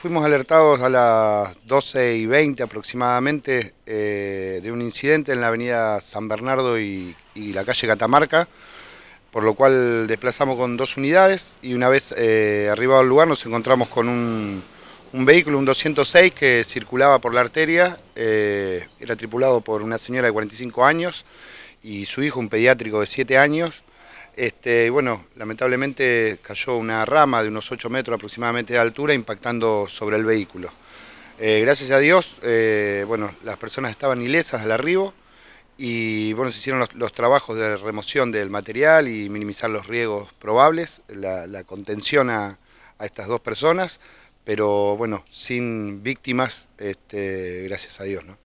Fuimos alertados a las 12 y 20 aproximadamente eh, de un incidente en la avenida San Bernardo y, la calle Catamarca, por lo cual desplazamos con dos unidades y una vez eh, arribado al lugar nos encontramos con un, vehículo, un 206 que circulaba por la arteria, eh, era tripulado por una señora de 45 años y su hijo, un pediátrico de 7 años, este, bueno, lamentablemente cayó una rama de unos 8 metros aproximadamente de altura impactando sobre el vehículo. Eh, gracias a Dios, eh, bueno, las personas estaban ilesas al arribo y bueno, se hicieron los, trabajos de remoción del material y minimizar los riesgos probables, la, contención a, estas dos personas, pero bueno, sin víctimas, este, gracias a Dios. ¿no?